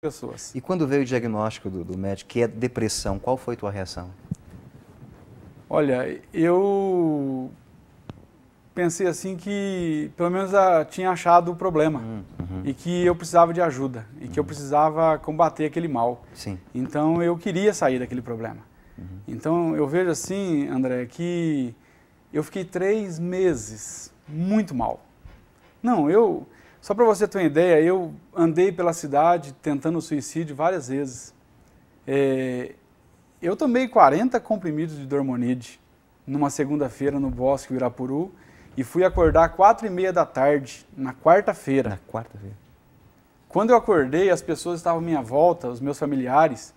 pessoas. E quando veio o diagnóstico do, do, médico que é depressão, qual foi a tua reação? Olha, eu pensei assim que pelo menos a, ah, tinha achado o problema hum, uhum. e que eu precisava de ajuda e uhum. que eu uhum. precisava combater aquele mal. Sim. Então eu queria sair daquele problema. Uhum. Então eu vejo assim, André, que eu fiquei três meses muito mal. Não, eu só para você ter uma ideia, eu andei pela cidade tentando suicídio várias vezes. É, eu tomei 40 comprimidos de Dormonide numa segunda-feira no Bosque Irapuru e fui acordar quatro e meia da tarde na quarta-feira. Na quarta-feira. Quando eu acordei, as pessoas estavam à minha volta, os meus familiares,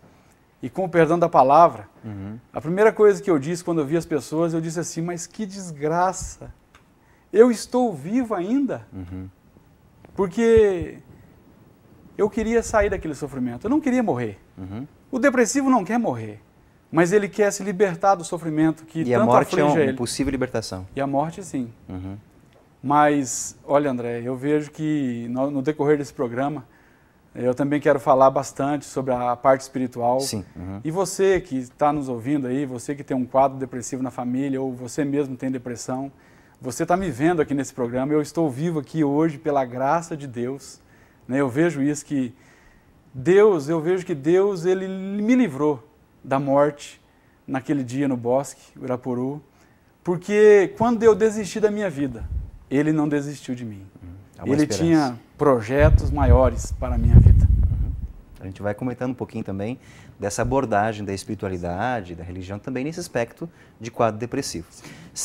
e com o perdão da palavra, uhum. a primeira coisa que eu disse quando eu vi as pessoas, eu disse assim: mas que desgraça! Eu estou vivo ainda. Uhum. Porque eu queria sair daquele sofrimento, eu não queria morrer. Uhum. O depressivo não quer morrer, mas ele quer se libertar do sofrimento que e tanto a morte é uma possível libertação. E a morte, sim. Uhum. Mas, olha, André, eu vejo que no, no, decorrer desse programa, eu também quero falar bastante sobre a parte espiritual. Sim. Uhum. E você que está nos ouvindo aí, você que tem um quadro depressivo na família, ou você mesmo tem depressão, você está me vendo aqui nesse programa, eu estou vivo aqui hoje pela graça de Deus. Né? Eu vejo isso que Deus, eu vejo que Deus ele me livrou da morte naquele dia no bosque, Urapuru, porque quando eu desisti da minha vida, ele não desistiu de mim. É ele esperança. tinha projetos maiores para a minha vida. Uhum. A gente vai comentando um pouquinho também dessa abordagem da espiritualidade, da religião, também nesse aspecto de quadro depressivo.